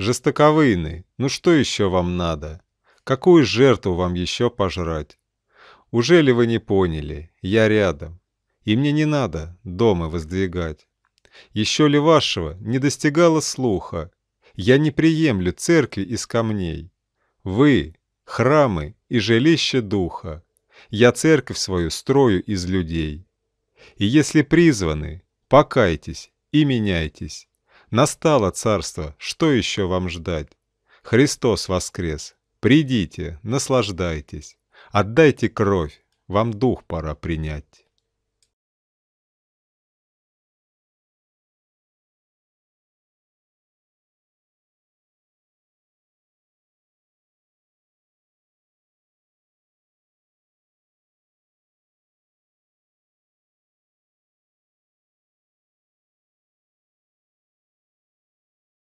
Жестоковыйный, ну что еще вам надо? Какую жертву вам еще пожрать? Уже ли вы не поняли? Я рядом. И мне не надо дома воздвигать. Еще ли вашего не достигало слуха? Я не приемлю церкви из камней. Вы — храмы и жилище духа. Я церковь свою строю из людей. И если призваны, покайтесь и меняйтесь. Настало царство, что еще вам ждать? Христос воскрес! Придите, наслаждайтесь! Отдайте кровь, вам дух пора принять.